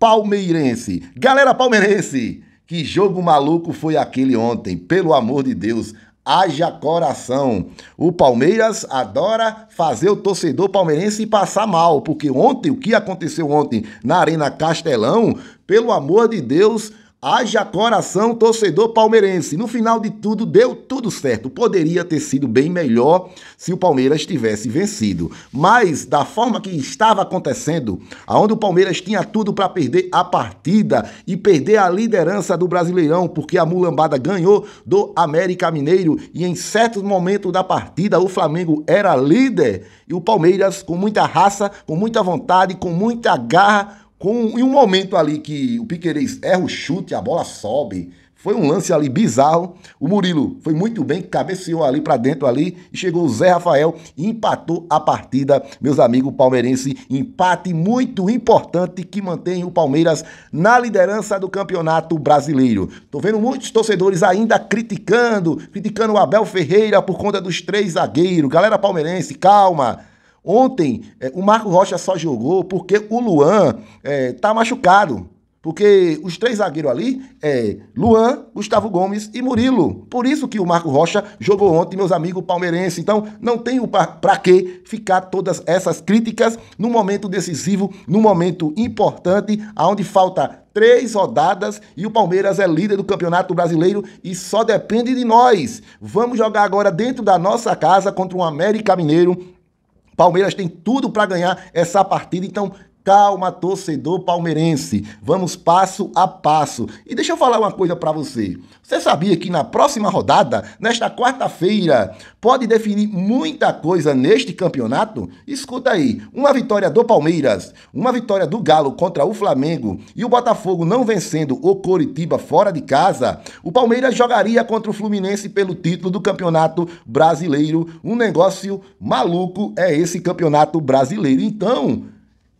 palmeirense. Galera palmeirense, que jogo maluco foi aquele ontem? Pelo amor de Deus, haja coração. O Palmeiras adora fazer o torcedor palmeirense passar mal, porque ontem, o que aconteceu ontem na Arena Castelão, pelo amor de Deus, Haja coração, torcedor palmeirense. No final de tudo, deu tudo certo. Poderia ter sido bem melhor se o Palmeiras tivesse vencido. Mas, da forma que estava acontecendo, aonde o Palmeiras tinha tudo para perder a partida e perder a liderança do Brasileirão, porque a mulambada ganhou do América Mineiro e em certos momentos da partida o Flamengo era líder e o Palmeiras, com muita raça, com muita vontade, com muita garra, com, em um momento ali que o Piqueires erra o chute, a bola sobe. Foi um lance ali bizarro. O Murilo foi muito bem, cabeceou ali para dentro ali e chegou o Zé Rafael e empatou a partida, meus amigos palmeirense. Empate muito importante que mantém o Palmeiras na liderança do Campeonato Brasileiro. Tô vendo muitos torcedores ainda criticando, criticando o Abel Ferreira por conta dos três zagueiros. Galera palmeirense, calma. Ontem, é, o Marco Rocha só jogou porque o Luan está é, machucado. Porque os três zagueiros ali é Luan, Gustavo Gomes e Murilo. Por isso que o Marco Rocha jogou ontem, meus amigos palmeirenses. Então, não tem para que ficar todas essas críticas num momento decisivo, num momento importante, aonde falta três rodadas e o Palmeiras é líder do Campeonato Brasileiro e só depende de nós. Vamos jogar agora dentro da nossa casa contra o um América Mineiro Palmeiras tem tudo para ganhar essa partida, então Calma, torcedor palmeirense. Vamos passo a passo. E deixa eu falar uma coisa para você. Você sabia que na próxima rodada, nesta quarta-feira, pode definir muita coisa neste campeonato? Escuta aí: uma vitória do Palmeiras, uma vitória do Galo contra o Flamengo e o Botafogo não vencendo o Coritiba fora de casa, o Palmeiras jogaria contra o Fluminense pelo título do Campeonato Brasileiro. Um negócio maluco é esse Campeonato Brasileiro. Então,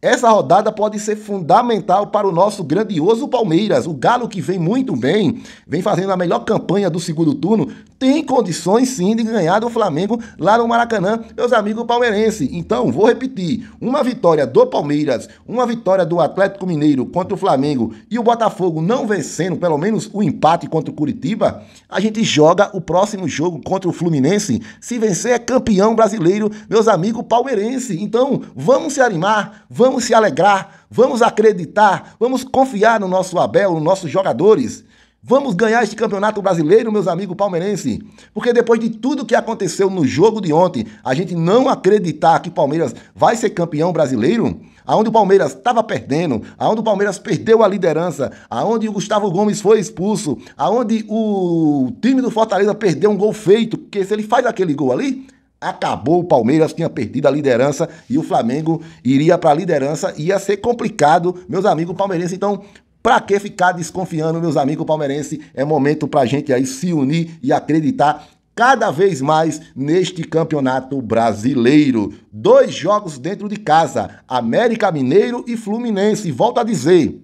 essa rodada pode ser fundamental para o nosso grandioso Palmeiras. O Galo, que vem muito bem, vem fazendo a melhor campanha do segundo turno, tem condições sim de ganhar do Flamengo lá no Maracanã, meus amigos palmeirenses. Então, vou repetir: uma vitória do Palmeiras, uma vitória do Atlético Mineiro contra o Flamengo e o Botafogo não vencendo, pelo menos o empate contra o Curitiba, a gente joga o próximo jogo contra o Fluminense. Se vencer, é campeão brasileiro, meus amigos palmeirenses. Então, vamos se animar, vamos Vamos se alegrar, vamos acreditar, vamos confiar no nosso Abel, nos nossos jogadores. Vamos ganhar este campeonato brasileiro, meus amigos palmeirenses. Porque depois de tudo que aconteceu no jogo de ontem, a gente não acreditar que o Palmeiras vai ser campeão brasileiro, aonde o Palmeiras estava perdendo, aonde o Palmeiras perdeu a liderança, aonde o Gustavo Gomes foi expulso, aonde o time do Fortaleza perdeu um gol feito, porque se ele faz aquele gol ali, acabou. O Palmeiras tinha perdido a liderança e o Flamengo iria para a liderança. Ia ser complicado, meus amigos palmeirenses. Então, para que ficar desconfiando, meus amigos palmeirenses? É momento para a gente aí se unir e acreditar cada vez mais neste campeonato brasileiro. Dois jogos dentro de casa: América Mineiro e Fluminense. Volto a dizer.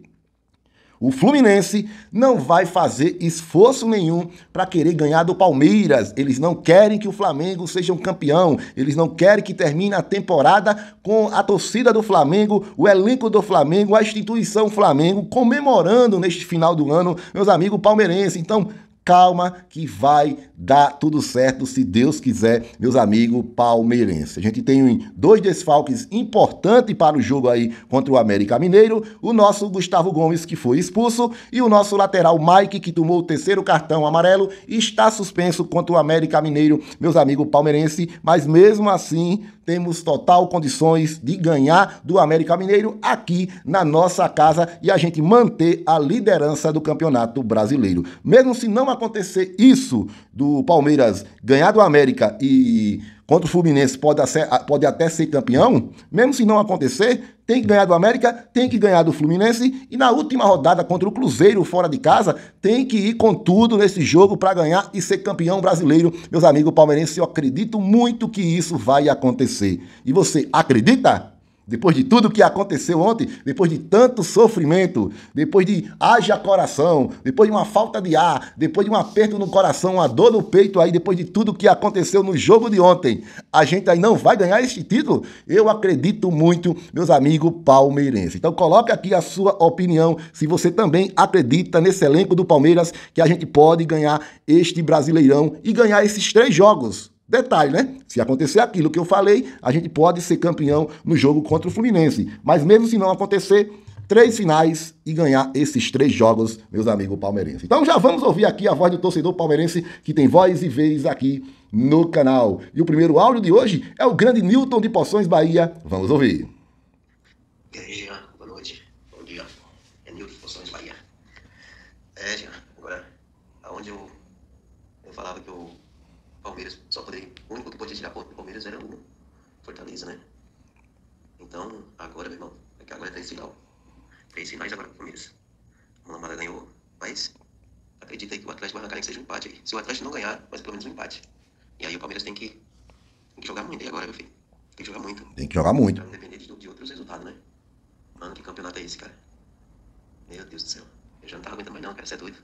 O Fluminense não vai fazer esforço nenhum para querer ganhar do Palmeiras. Eles não querem que o Flamengo seja um campeão. Eles não querem que termine a temporada com a torcida do Flamengo, o elenco do Flamengo, a instituição Flamengo comemorando neste final do ano, meus amigos palmeirenses. Então, calma que vai dá tudo certo se Deus quiser, meus amigos palmeirenses. A gente tem dois desfalques importantes para o jogo aí contra o América Mineiro, o nosso Gustavo Gomes que foi expulso e o nosso lateral Mike que tomou o terceiro cartão amarelo está suspenso contra o América Mineiro, meus amigos palmeirenses, mas mesmo assim temos total condições de ganhar do América Mineiro aqui na nossa casa e a gente manter a liderança do Campeonato Brasileiro. Mesmo se não acontecer isso do o Palmeiras ganhar do América e contra o Fluminense pode, ser, pode até ser campeão, mesmo se não acontecer, tem que ganhar do América, tem que ganhar do Fluminense e na última rodada contra o Cruzeiro fora de casa, tem que ir com tudo nesse jogo para ganhar e ser campeão brasileiro. Meus amigos palmeirenses, eu acredito muito que isso vai acontecer. E você acredita? Depois de tudo que aconteceu ontem, depois de tanto sofrimento, depois de haja coração, depois de uma falta de ar, depois de um aperto no coração, uma dor no peito aí, depois de tudo que aconteceu no jogo de ontem, a gente aí não vai ganhar este título? Eu acredito muito, meus amigos palmeirenses. Então coloque aqui a sua opinião se você também acredita nesse elenco do Palmeiras que a gente pode ganhar este Brasileirão e ganhar esses três jogos Detalhe, né? Se acontecer aquilo que eu falei, a gente pode ser campeão no jogo contra o Fluminense. Mas mesmo se não acontecer, três finais e ganhar esses três jogos, meus amigos palmeirenses. Então já vamos ouvir aqui a voz do torcedor palmeirense que tem voz e vez aqui no canal. E o primeiro áudio de hoje é o grande Newton de Poções Bahia. Vamos ouvir. E aí, Jean, boa noite. Bom dia. É Newton de Poções Bahia. É, Jean, agora, aonde eu, eu falava que Palmeiras só poderia. O único que podia tirar ponto do Palmeiras era o Fortaleza, né? Então, agora, meu irmão, é que agora é tá três final. Três finais agora pro Palmeiras. O Lambada ganhou, mas acredita aí que o Atlético vai arrancar que seja um empate aí. Se o Atlético não ganhar, mas pelo menos um empate. E aí o Palmeiras tem que, tem que jogar muito aí agora, meu filho. Tem que jogar muito. Tem que jogar muito. Independente de, de outros resultados, né? Mano, que campeonato é esse, cara? Meu Deus do céu. Eu já não tava aguentando mais não, cara. Você é doido.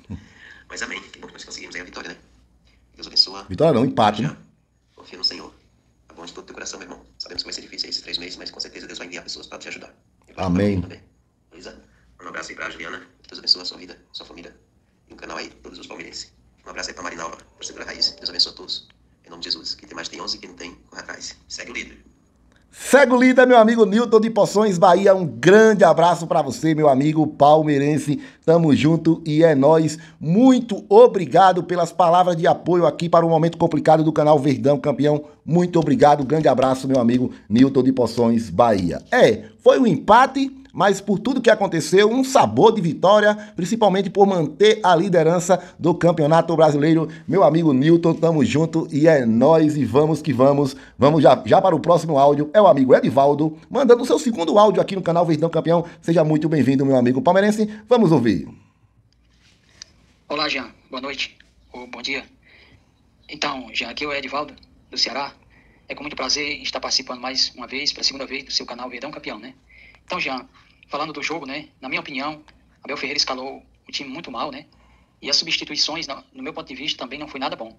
mas amém. Que bom que nós conseguimos aí a vitória, né? Deus abençoa. Vitória não, empate, né? Confia no Senhor. A tá mão de todo teu coração, meu irmão. Sabemos que vai ser difícil esses três meses, mas com certeza Deus vai enviar pessoas para te ajudar. Amém. Luísa, um abraço aí a Juliana. Deus abençoe a sua vida, sua família. E o canal aí, todos os palmeirenses. Um abraço aí a Marinalva, por segurar a raiz. Deus abençoe a todos. Em nome de Jesus. Quem tem mais tem 11, quem não tem, corre atrás. Segue o líder. Segue o líder, meu amigo Nilton de Poções Bahia. Um grande abraço para você, meu amigo palmeirense. Tamo junto e é nós. Muito obrigado pelas palavras de apoio aqui para o momento complicado do canal Verdão Campeão. Muito obrigado. Grande abraço, meu amigo Nilton de Poções Bahia. É, foi um empate mas por tudo que aconteceu, um sabor de vitória, principalmente por manter a liderança do Campeonato Brasileiro. Meu amigo Newton, tamo junto e é nós e vamos que vamos. Vamos já, já para o próximo áudio. É o amigo Edivaldo, mandando o seu segundo áudio aqui no canal Verdão Campeão. Seja muito bem-vindo, meu amigo palmeirense. Vamos ouvir. Olá, Jean. Boa noite. Ou bom dia. Então, Jean, aqui é o Edivaldo, do Ceará. É com muito prazer estar participando mais uma vez, para a segunda vez, do seu canal Verdão Campeão, né? Então, Jean, falando do jogo, né? Na minha opinião, Abel Ferreira escalou o time muito mal, né? E as substituições, no meu ponto de vista, também não foi nada bom.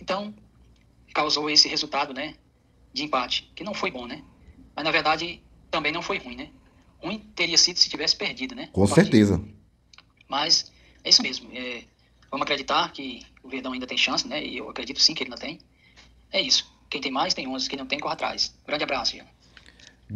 Então, causou esse resultado, né? De empate, que não foi bom, né? Mas na verdade também não foi ruim, né? Ruim teria sido se tivesse perdido, né? Com certeza. Mas é isso mesmo. É, vamos acreditar que o Verdão ainda tem chance, né? E eu acredito sim que ele ainda tem. É isso. Quem tem mais tem 11, quem não tem corre atrás. Grande abraço, viu?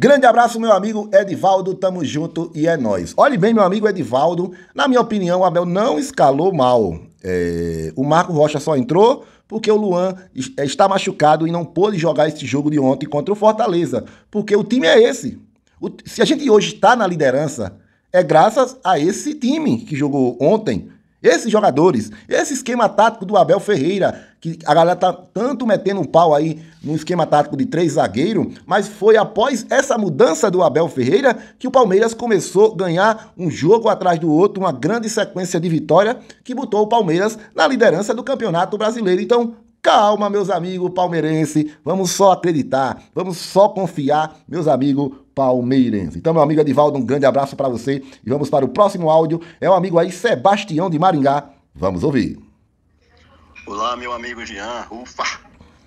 Grande abraço, meu amigo Edivaldo, tamo junto e é nós. Olhe bem, meu amigo Edivaldo, na minha opinião, o Abel não escalou mal. É... o Marco Rocha só entrou porque o Luan é, está machucado e não pôde jogar esse jogo de ontem contra o Fortaleza. Porque o time é esse. O... se a gente hoje está na liderança, é graças a esse time que jogou ontem, esses jogadores, esse esquema tático do Abel Ferreira, que a galera tá tanto metendo um pau aí no esquema tático de três zagueiro, mas foi após essa mudança do Abel Ferreira que o Palmeiras começou a ganhar um jogo atrás do outro, uma grande sequência de vitória que botou o Palmeiras na liderança do Campeonato Brasileiro. Então, calma, meus amigos palmeirense, vamos só acreditar, vamos só confiar, meus amigos palmeirense. Então, meu amigo Edivaldo, um grande abraço para você e vamos para o próximo áudio. É o amigo aí, Sebastião de Maringá. Vamos ouvir. Olá, meu amigo Jean. Ufa!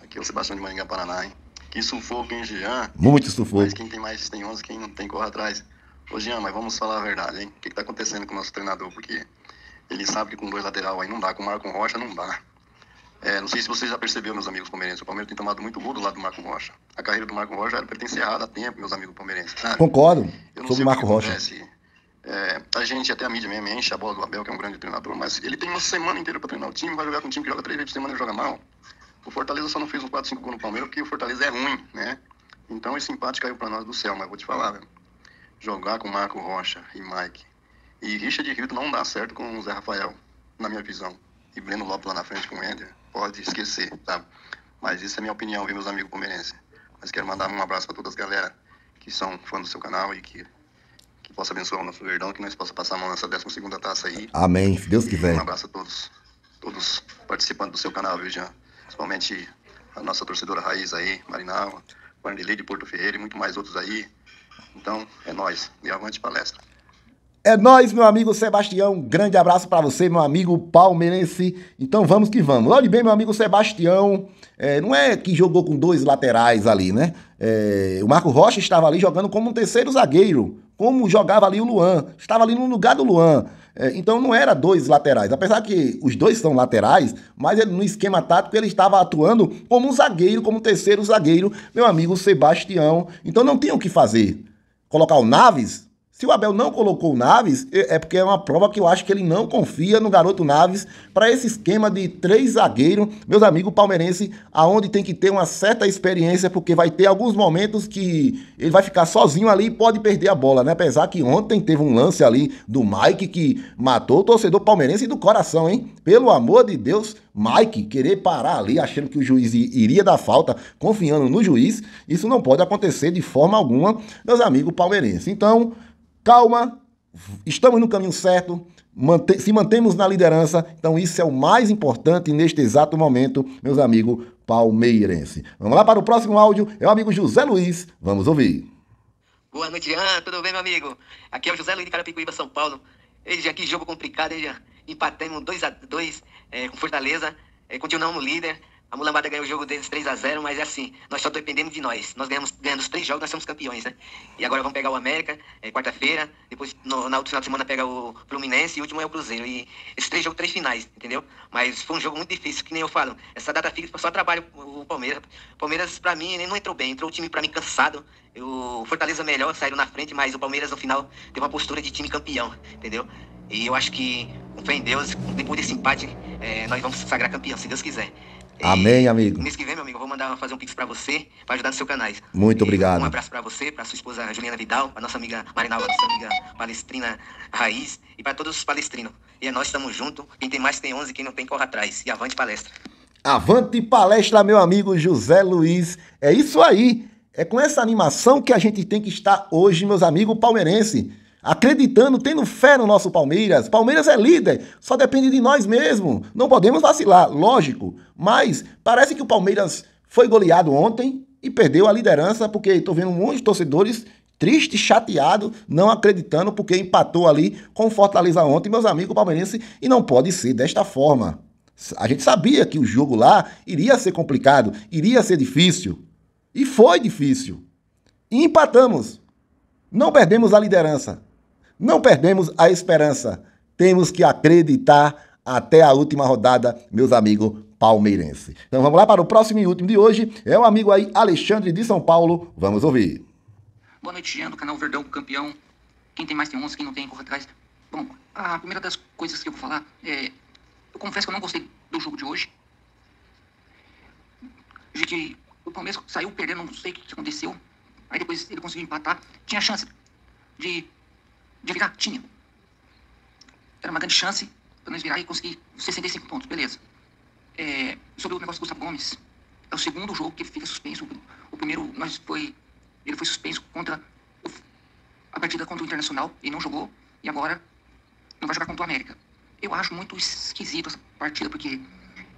Aqui é o Sebastião de Maringá, Paraná, hein? Que sufoco, hein, Jean? Muito sufoco. Mas quem tem mais tem 11, quem não tem, corre atrás. Ô, Jean, mas vamos falar a verdade, hein? O que, que tá acontecendo com o nosso treinador? Porque ele sabe que com dois lateral aí não dá, com o Marco Rocha não dá. É, não sei se você já percebeu, meus amigos palmeirenses, o Palmeiras tem tomado muito gol do lado do Marco Rocha. A carreira do Marco Rocha era para ter encerrado há tempo, meus amigos palmeirenses. Sabe? Concordo, Eu não sobre o Marco Rocha. É, a gente, até a mídia mesmo, enche a bola do Abel, que é um grande treinador, mas ele tem uma semana inteira para treinar o time, vai jogar com um time que joga três vezes por semana e joga mal. O Fortaleza só não fez um 4, 5 gol no Palmeiras porque o Fortaleza é ruim, né? Então esse empate caiu para nós do céu, mas vou te falar, velho. Jogar com Marco Rocha e Mike e Richard Hilton não dá certo com o Zé Rafael, na minha visão. E Breno Lopes lá na frente com o Ender pode esquecer, tá? Mas isso é minha opinião, viu, meus amigos palmeirenses? Mas quero mandar um abraço para todas as galera que são fãs do seu canal e que, que possa abençoar o nosso verdão, que nós possa passar a mão nessa 12 segunda taça aí. Amém, Deus Deus quiser. Um abraço a todos, todos participantes do seu canal, viu, Jean? Principalmente a nossa torcedora raiz aí, Marinal, Vanderlei de Porto Ferreira e muito mais outros aí. Então, é nós. E avante palestra. É nós, meu amigo Sebastião. grande abraço para você, meu amigo palmeirense. Então vamos que vamos. Olhe bem, meu amigo Sebastião. É, não é que jogou com dois laterais ali, né? É, o Marco Rocha estava ali jogando como um terceiro zagueiro, como jogava ali o Luan. Estava ali no lugar do Luan. É, então não era dois laterais. Apesar que os dois são laterais, mas ele, no esquema tático ele estava atuando como um zagueiro, como um terceiro zagueiro, meu amigo Sebastião. Então não tinha o que fazer. Colocar o Naves se o Abel não colocou o Naves, é, é porque é uma prova que eu acho que ele não confia no garoto Naves para esse esquema de três zagueiro, meus amigos palmeirense, aonde tem que ter uma certa experiência, porque vai ter alguns momentos que ele vai ficar sozinho ali e pode perder a bola, né? Apesar que ontem teve um lance ali do Mike que matou o torcedor palmeirense do coração, hein? Pelo amor de Deus, Mike querer parar ali achando que o juiz iria dar falta, confiando no juiz, isso não pode acontecer de forma alguma, meus amigos palmeirenses. Então, calma, estamos no caminho certo, se mantemos na liderança. Então, isso é o mais importante neste exato momento, meus amigos palmeirense. Vamos lá para o próximo áudio. É o amigo José Luiz. Vamos ouvir. Boa noite, Ian. Tudo bem, meu amigo? Aqui é o José Luiz de Carapicuíba, São Paulo. Ele já que jogo complicado, ele já empatamos 2x2 é, eh, com Fortaleza. É, continuamos líder. A Mulambada ganhou o jogo deles 3 a 0 mas é assim, nós só dependemos de nós. Nós ganhamos, ganhamos três jogos, nós somos campeões, né? E agora vamos pegar o América, é, quarta-feira, depois no, na outra final de semana pega o Fluminense e o último é o Cruzeiro. E esses três jogos, três finais, entendeu? Mas foi um jogo muito difícil, que nem eu falo. Essa data fixa só trabalho o Palmeiras. O Palmeiras, pra mim, nem não entrou bem. Entrou o time, pra mim, cansado. O Fortaleza melhor, saíram na frente, mas o Palmeiras, no final, teve uma postura de time campeão, entendeu? E eu acho que, com fé em Deus, depois desse empate, é, nós vamos sagrar campeão, se Deus quiser. Amém, amigo. Mês que vem, meu amigo, eu vou mandar fazer um pix pra você, pra ajudar no seus canais. Muito e obrigado. Um abraço pra você, pra sua esposa Juliana Vidal, pra nossa amiga Marina Alves, nossa amiga palestrina Raiz e pra todos os palestrinos. E é nós estamos juntos. Quem tem mais tem 11, quem não tem corre atrás. E avante palestra. Avante palestra, meu amigo José Luiz. É isso aí. É com essa animação que a gente tem que estar hoje, meus amigos palmeirenses acreditando, tendo fé no nosso Palmeiras. Palmeiras é líder, só depende de nós mesmo. Não podemos vacilar, lógico. Mas parece que o Palmeiras foi goleado ontem e perdeu a liderança, porque estou vendo um monte de torcedores triste, chateado, não acreditando, porque empatou ali com o Fortaleza ontem, meus amigos palmeirenses, e não pode ser desta forma. A gente sabia que o jogo lá iria ser complicado, iria ser difícil. E foi difícil. E empatamos. Não perdemos a liderança. Não perdemos a esperança. Temos que acreditar até a última rodada, meus amigos palmeirenses. Então vamos lá para o próximo e último de hoje. É o amigo aí Alexandre de São Paulo. Vamos ouvir. Boa noite, Jean, do canal Verdão Campeão. Quem tem mais tem 11, quem não tem, corre atrás. Bom, a primeira das coisas que eu vou falar é. Eu confesso que eu não gostei do jogo de hoje. De que o Palmeiras saiu perdendo, não sei o que aconteceu. Aí depois ele conseguiu empatar. Tinha chance de de virar? Tinha. Era uma grande chance para nós virar e conseguir 65 pontos, beleza. É, sobre o negócio do Gustavo Gomes, é o segundo jogo que fica suspenso. O primeiro nós foi, ele foi suspenso contra o, a partida contra o Internacional e não jogou. E agora não vai jogar contra o América. Eu acho muito esquisito essa partida, porque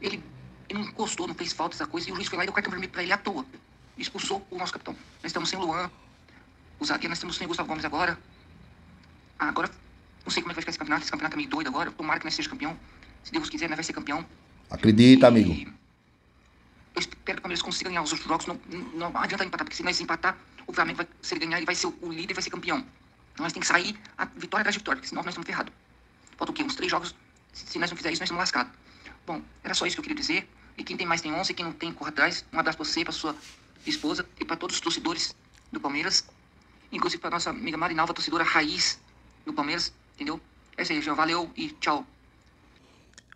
ele, ele não encostou, não fez falta essa coisa, e o juiz foi lá e deu cartão vermelho pra ele à toa. Expulsou o nosso capitão. Nós estamos sem Luan, o zagueiro, nós estamos sem Gustavo Gomes agora. Ah, agora, não sei como é que vai ficar esse campeonato. Esse campeonato é meio doido agora. Tomara que nós seja campeão. Se Deus quiser, nós né, vai ser campeão. Acredita, e... amigo. Eu espero que o Palmeiras consiga ganhar os outros jogos. Não, não, não adianta empatar, porque se nós empatar, o Flamengo vai, ser ganhar, ele vai ser o líder e vai ser campeão. Então nós temos que sair a vitória atrás de vitória, porque senão nós estamos ferrados. Falta o quê? Uns três jogos. Se nós não fizer isso, nós estamos lascados. Bom, era só isso que eu queria dizer. E quem tem mais tem 11, quem não tem, corra atrás. Um abraço pra você, pra sua esposa e para todos os torcedores do Palmeiras. Inclusive pra nossa amiga Marinalva, torcedora raiz no Palmeiras, entendeu? É isso aí, João. Valeu e tchau.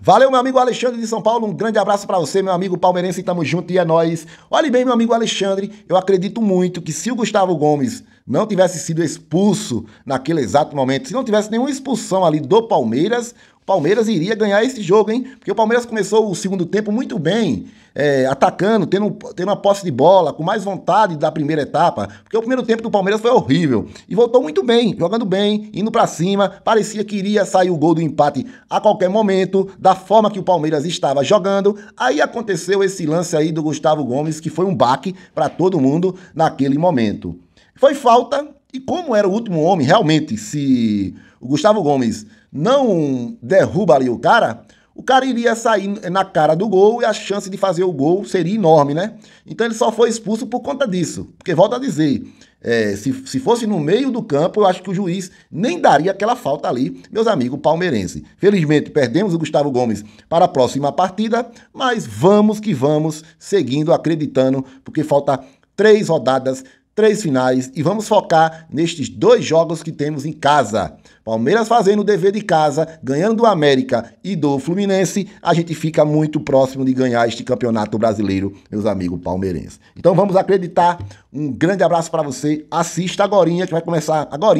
Valeu, meu amigo Alexandre de São Paulo. Um grande abraço para você, meu amigo palmeirense. Tamo junto e é nóis. Olhe bem, meu amigo Alexandre. Eu acredito muito que se o Gustavo Gomes não tivesse sido expulso naquele exato momento, se não tivesse nenhuma expulsão ali do Palmeiras, Palmeiras iria ganhar esse jogo, hein? Porque o Palmeiras começou o segundo tempo muito bem, é, atacando, tendo, tendo posse de bola, com mais vontade da primeira etapa. Porque o primeiro tempo do Palmeiras foi horrível. E voltou muito bem, jogando bem, indo para cima. Parecia que iria sair o gol do empate a qualquer momento, da forma que o Palmeiras estava jogando. Aí aconteceu esse lance aí do Gustavo Gomes, que foi um baque para todo mundo naquele momento. Foi falta, e como era o último homem, realmente, se o Gustavo Gomes não derruba ali o cara, o cara iria sair na cara do gol e a chance de fazer o gol seria enorme, né? Então ele só foi expulso por conta disso. Porque, volta a dizer, é, se, se fosse no meio do campo, eu acho que o juiz nem daria aquela falta ali, meus amigos palmeirenses. Felizmente, perdemos o Gustavo Gomes para a próxima partida, mas vamos que vamos, seguindo, acreditando, porque falta três rodadas, três finais e vamos focar nestes dois jogos que temos em casa. Palmeiras fazendo o dever de casa, ganhando o América e do Fluminense, a gente fica muito próximo de ganhar este campeonato brasileiro, meus amigos palmeirenses. Então vamos acreditar. Um grande abraço para você. Assista agora, que vai começar agora.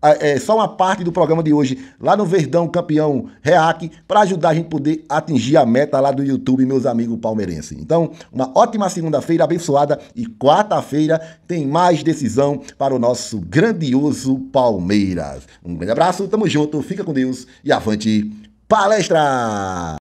Ah, é, só uma parte do programa de hoje lá no Verdão Campeão Reac para ajudar a gente poder atingir a meta lá do YouTube, meus amigos palmeirenses. Então, uma ótima segunda-feira abençoada e quarta-feira tem mais decisão para o nosso grandioso Palmeiras. Um grande abraço, tamo junto, fica com Deus e avante palestra!